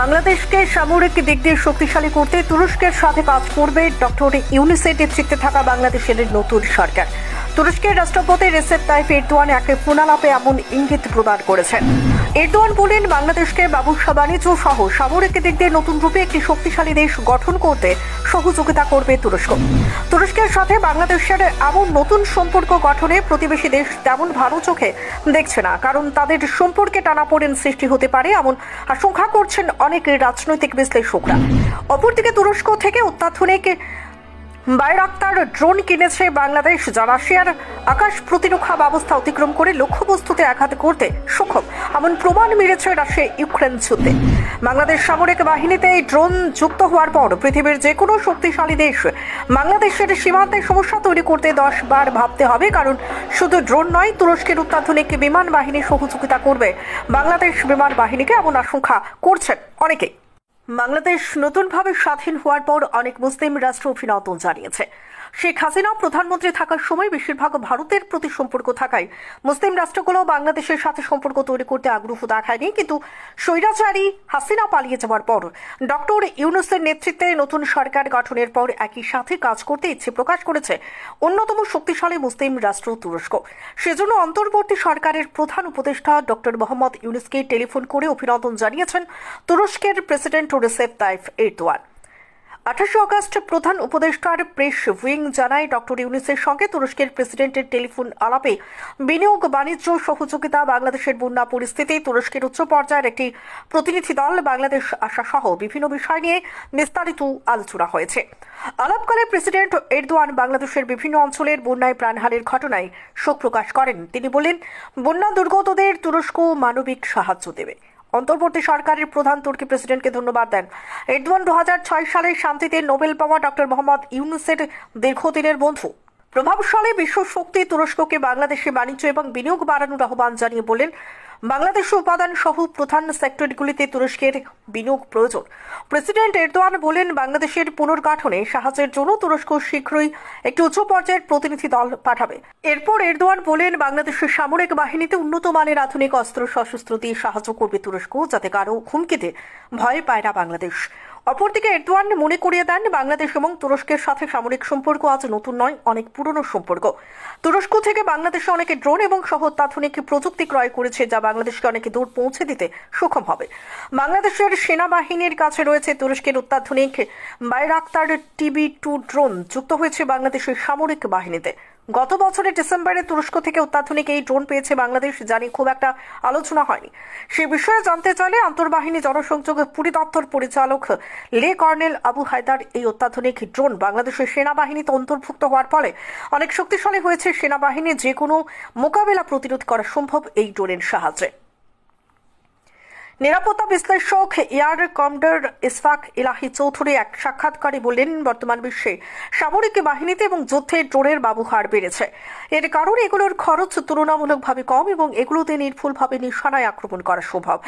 বাংলাদেশকে সামরিক দিক দিয়ে শক্তিশালী করতে তুরস্কের সাথে কাজ করবে ডক্টর ইউনিসেফ চিত্তে থাকা বাংলাদেশের নতুন সরকার তুরস্কের রাষ্ট্রপতি রেসেপ তাইফ এরদোয়ান একে ফোনালাপে এমন ইঙ্গিত প্রদান করেছেন এরদোয়ান বলেন বাংলাদেশকে ব্যবসা বাণিজ্য সহ সামরিক দিক দিয়ে নতুন রূপে একটি শক্তিশালী দেশ গঠন করতে সহযোগিতা করবে তুরস্ক তুরস্কের সাথে বাংলাদেশের এমন নতুন সম্পর্ক গঠনে প্রতিবেশী দেশ তেমন ভালো চোখে দেখছে না কারণ তাদের সম্পর্কে টানাপোড়েন সৃষ্টি হতে পারে এমন আশঙ্কা করছেন অনেক রাজনৈতিক বিশ্লেষকরা অপরদিকে তুরস্ক থেকে অত্যাধুনিক বাইরাক্তার ড্রোন কিনেছে বাংলাদেশ যা রাশিয়ার আকাশ প্রতিরক্ষা ব্যবস্থা অতিক্রম করে লক্ষ্যবস্তুতে আঘাত করতে সক্ষম এমন প্রমাণ মিলেছে রাশিয়া ইউক্রেন যুদ্ধে বাংলাদেশ সামরিক বাহিনীতে ড্রোন যুক্ত হওয়ার পর পৃথিবীর যে কোনো শক্তিশালী দেশ বাংলাদেশের সীমান্তে সমস্যা তৈরি করতে দশ বার ভাবতে হবে কারণ শুধু ড্রোন নয় তুরস্কের অত্যাধুনিক বিমান বাহিনী সহযোগিতা করবে বাংলাদেশ বিমান বাহিনীকে এমন আশঙ্কা করছেন অনেকেই বাংলাদেশ নতুনভাবে স্বাধীন হওয়ার পর অনেক মুসলিম রাষ্ট্র অভিনন্দন জানিয়েছে শেখ হাসিনা প্রধানমন্ত্রী থাকার সময় বেশিরভাগ ভারতের প্রতি সম্পর্ক থাকায় মুসলিম রাষ্ট্রগুলো বাংলাদেশের সাথে সম্পর্ক তৈরি করতে আগ্রহ দেখায়নি কিন্তু স্বৈরাচারী হাসিনা পালিয়ে যাওয়ার পর ডক্টর ইউনুসের নেতৃত্বে নতুন সরকার গঠনের পর একই সাথে কাজ করতে ইচ্ছে প্রকাশ করেছে অন্যতম শক্তিশালী মুসলিম রাষ্ট্র তুরস্ক সেজন্য অন্তর্বর্তী সরকারের প্রধান উপদেষ্টা ডক্টর মোহাম্মদ ইউনুসকে টেলিফোন করে অভিনন্দন জানিয়েছেন তুরস্কের প্রেসিডেন্ট রেসেপ তাইফ এরদোয়ান আঠাশে অগাস্ট প্রধান উপদেষ্টার প্রেস উইং জানায় ডক্টর ইউনিসের সঙ্গে তুরস্কের প্রেসিডেন্টের টেলিফোন আলাপে বিনিয়োগ বাণিজ্য সহযোগিতা বাংলাদেশের বন্যা পরিস্থিতি তুরস্কের উচ্চ পর্যায়ের একটি প্রতিনিধি দল বাংলাদেশ আসা সহ বিভিন্ন বিষয় নিয়ে বিস্তারিত আলোচনা হয়েছে আলাপকালে প্রেসিডেন্ট এরদোয়ান বাংলাদেশের বিভিন্ন অঞ্চলের বন্যায় প্রাণহানির ঘটনায় শোক প্রকাশ করেন তিনি বলেন বন্যা দুর্গতদের তুরস্ক মানবিক সাহায্য দেবে অন্তর্বর্তী সরকারের প্রধান তুর্কি প্রেসিডেন্টকে ধন্যবাদ দেন এরদোয়ান দু সালে শান্তিতে নোবেল পাওয়া ডক্টর মোহাম্মদ ইউনুসের দীর্ঘদিনের বন্ধু প্রভাবশালী বিশ্ব শক্তি তুরস্ককে বাংলাদেশে বাণিজ্য এবং বিনিয়োগ বাড়ানোর আহ্বান জানিয়ে বলেন বাংলাদেশ উপাদান সহ প্রধান সেক্টরগুলিতে তুরস্কের বিনিয়োগ প্রয়োজন প্রেসিডেন্ট এরদোয়ান বলেন বাংলাদেশের পুনর্গঠনে সাহায্যের জন্য তুরস্ক শীঘ্রই একটি উচ্চ পর্যায়ের প্রতিনিধি দল পাঠাবে এরপর এরদোয়ান বলেন বাংলাদেশের সামরিক বাহিনীতে উন্নত মানের আধুনিক অস্ত্র সশস্ত্র দিয়ে সাহায্য করবে তুরস্ক যাতে কারো হুমকিতে ভয় পায় না বাংলাদেশ অপরদিকে এরদোয়ান মনে করিয়ে দেন বাংলাদেশ এবং তুরস্কের সাথে সামরিক সম্পর্ক আজ নতুন নয় অনেক পুরনো সম্পর্ক তুরস্ক থেকে বাংলাদেশে অনেকে ড্রোন এবং সহ অত্যাধুনিক প্রযুক্তি ক্রয় করেছে যা বাংলাদেশকে অনেক দূর পৌঁছে দিতে সক্ষম হবে বাংলাদেশের সেনাবাহিনীর কাছে রয়েছে তুরস্কের অত্যাধুনিক বাইরাক্তার টিবি টু ড্রোন যুক্ত হয়েছে বাংলাদেশের সামরিক বাহিনীতে গত বছরের ডিসেম্বরে তুরস্ক থেকে অত্যাধুনিক এই ড্রোন পেয়েছে বাংলাদেশ জানিয়ে খুব একটা আলোচনা হয়নি সে বিষয়ে জানতে চাইলে আন্তর্বাহিনী জনসংযোগ পরিদপ্তর পরিচালক লে কর্নেল আবু হায়দার এই অত্যাধুনিক ড্রোন বাংলাদেশের সেনাবাহিনীতে অন্তর্ভুক্ত হওয়ার ফলে অনেক শক্তিশালী হয়েছে সেনাবাহিনী যে কোনো মোকাবেলা প্রতিরোধ করা সম্ভব এই ড্রোনের সাহায্যে নিরাপত্তা বিশ্লেষক এয়ার কমডার ইসফাক ইলাহি চৌধুরী এক সাক্ষাৎকারে বললেন বর্তমান বিশ্বে সামরিক বাহিনীতে এবং যুদ্ধে ড্রোনের ব্যবহার বেড়েছে এর কারণে এগুলোর খরচ তুলনামূলকভাবে কম এবং এগুলোতে নির্ভুলভাবে নিশানায় আক্রমণ করা সম্ভব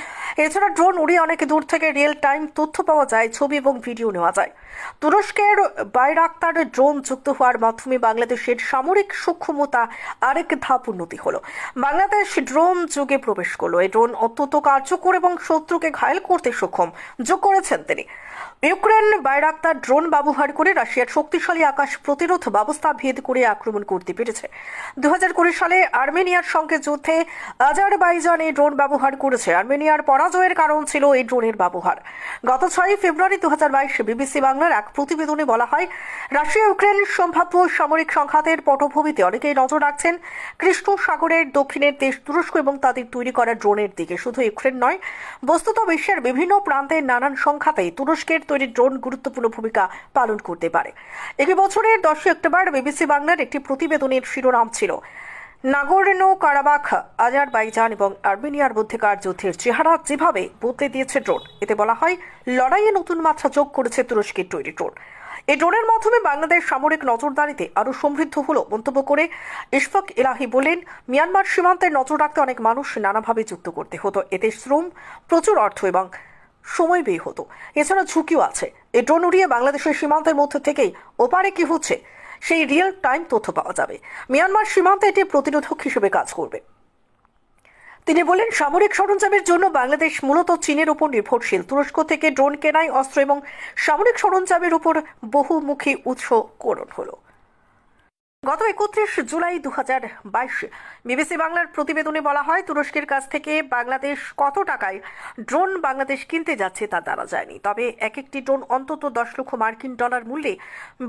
এছাড়া ড্রোন উড়িয়ে অনেক দূর থেকে রিয়েল টাইম তথ্য পাওয়া যায় ছবি এবং ভিডিও নেওয়া যায় তুরস্কের বাইরাক্তার ড্রোন যুক্ত হওয়ার মাধ্যমে বাংলাদেশের সামরিক সক্ষমতা আরেক ধাপ উন্নতি হলো বাংলাদেশ ড্রোন যুগে প্রবেশ করলো এই ড্রোন অত্যন্ত কার্যকর এবং শত্রুকে ঘায়েল করতে সক্ষম যোগ করেছেন তিনি ইউক্রেন বাইরাক্তার ড্রোন ব্যবহার করে রাশিয়ার শক্তিশালী আকাশ প্রতিরোধ ব্যবস্থা ভেদ করে আক্রমণ করতে পেরেছে দু সালে আর্মেনিয়ার সঙ্গে যুদ্ধে আজারবাইজান এই ড্রোন ব্যবহার করেছে আর্মেনিয়ার পরাজয়ের কারণ ছিল এই ড্রোনের ব্যবহার গত ছয় ফেব্রুয়ারি দু বিবিসি বাংলা সামনের এক প্রতিবেদনে বলা হয় রাশিয়া ইউক্রেনের সম্ভাব্য সামরিক সংঘাতের পটভূমিতে অনেকেই নজর রাখছেন কৃষ্ণ সাগরের দক্ষিণের দেশ তুরস্ক এবং তাদের তৈরি করা ড্রোনের দিকে শুধু ইউক্রেন নয় বস্তুত বিশ্বের বিভিন্ন প্রান্তের নানান সংখ্যাতে তুরস্কের তৈরি ড্রোন গুরুত্বপূর্ণ ভূমিকা পালন করতে পারে একই বছরের দশই অক্টোবর বিবিসি বাংলার একটি প্রতিবেদনের শিরোনাম ছিল নাগরেনো কারাবাখ আজারবাইজান এবং আর্মেনিয়ার মধ্যেকার যুদ্ধের চেহারা যেভাবে বদলে দিয়েছে ড্রোন এতে বলা হয় লড়াইয়ে নতুন মাত্রা যোগ করেছে তুরস্কের তৈরি ড্রোন এই ড্রোনের মাধ্যমে বাংলাদেশ সামরিক নজরদারিতে আরও সমৃদ্ধ হল মন্তব্য করে ইশফাক ইলাহি বলেন মিয়ানমার সীমান্তে নজর রাখতে অনেক মানুষ নানাভাবে যুক্ত করতে হতো এতে শ্রম প্রচুর অর্থ এবং সময় ব্যয় হতো এছাড়া ঝুঁকিও আছে এই ড্রোন উড়িয়ে বাংলাদেশের সীমান্তের মধ্যে থেকেই ওপারে কি হচ্ছে সেই রিয়েল টাইম তথ্য পাওয়া যাবে মিয়ানমার সীমান্তে এটি প্রতিরোধক হিসেবে কাজ করবে তিনি বলেন সামরিক সরঞ্জামের জন্য বাংলাদেশ মূলত চীনের উপর নির্ভরশীল তুরস্ক থেকে ড্রোন কেনাই অস্ত্র এবং সামরিক সরঞ্জামের উপর বহুমুখী উৎস করণ হলো গত একত্রিশ জুলাই দু হাজার বাইশে বিবিসি বাংলার প্রতিবেদনে বলা হয় তুরস্কের কাছ থেকে বাংলাদেশ কত টাকায় ড্রোন বাংলাদেশ কিনতে যাচ্ছে তা জানা যায়নি তবে এক একটি ড্রোন অন্তত দশ লক্ষ মার্কিন ডলার মূল্যে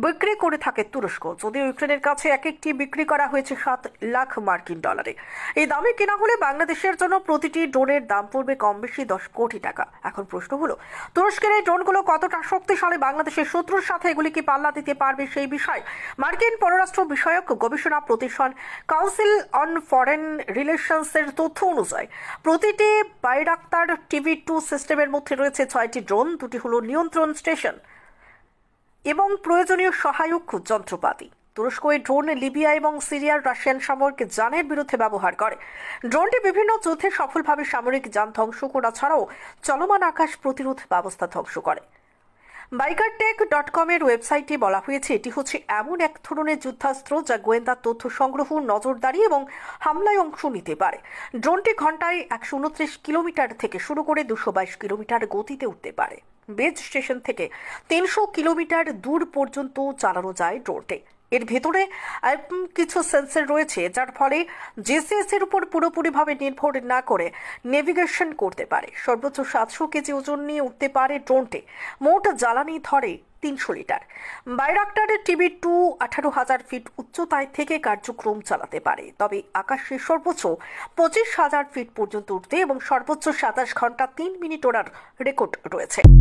বিক্রি করে থাকে তুরস্ক যদিও ইউক্রেনের কাছে এক একটি বিক্রি করা হয়েছে সাত লাখ মার্কিন ডলারে এই দামে কেনা হলে বাংলাদেশের জন্য প্রতিটি ড্রোনের দাম পড়বে কম বেশি দশ কোটি টাকা এখন প্রশ্ন হলো তুরস্কের এই ড্রোনগুলো কতটা শক্তিশালী বাংলাদেশের শত্রুর সাথে এগুলিকে পাল্লা দিতে পারবে সেই বিষয়ে মার্কিন পররাষ্ট্র বিষয়ক গবেষণা প্রতিষ্ঠান কাউন্সিল অন ফরেন রিলেশনসের তথ্য অনুযায়ী প্রতিটি বাইরাক্তার টিভি টু সিস্টেমের মধ্যে রয়েছে ছয়টি ড্রোন দুটি হল নিয়ন্ত্রণ স্টেশন এবং প্রয়োজনীয় সহায়ক যন্ত্রপাতি তুরস্ক এই ড্রোন লিবিয়া এবং সিরিয়ার রাশিয়ান সামরিক যানের বিরুদ্ধে ব্যবহার করে ড্রোনটি বিভিন্ন যুদ্ধে সফলভাবে সামরিক যান ধ্বংস করা ছাড়াও চলমান আকাশ প্রতিরোধ ব্যবস্থা ধ্বংস করে বাইকারটেক টেক ডট কমের ওয়েবসাইটে বলা হয়েছে এটি হচ্ছে এমন এক ধরনের যুদ্ধাস্ত্র যা গোয়েন্দা তথ্য সংগ্রহ নজরদারি এবং হামলায় অংশ নিতে পারে ড্রোনটি ঘন্টায় একশো উনত্রিশ কিলোমিটার থেকে শুরু করে দুশো বাইশ কিলোমিটার গতিতে উঠতে পারে বেজ স্টেশন থেকে তিনশো কিলোমিটার দূর পর্যন্ত চালানো যায় ড্রোনটি এর ভেতরে কিছু সেন্সর রয়েছে যার ফলে জেসিএস এর উপর পুরোপুরিভাবে নির্ভর না করে নেভিগেশন করতে পারে সর্বোচ্চ সাতশো কেজি ওজন নিয়ে উঠতে পারে ড্রোনটি মোট জ্বালানি ধরে তিনশো লিটার বাইরাক্টারের টিভি টু আঠারো হাজার ফিট উচ্চতায় থেকে কার্যক্রম চালাতে পারে তবে আকাশে সর্বোচ্চ পঁচিশ হাজার ফিট পর্যন্ত উঠতে এবং সর্বোচ্চ সাতাশ ঘন্টা তিন মিনিট ওড়ার রেকর্ড রয়েছে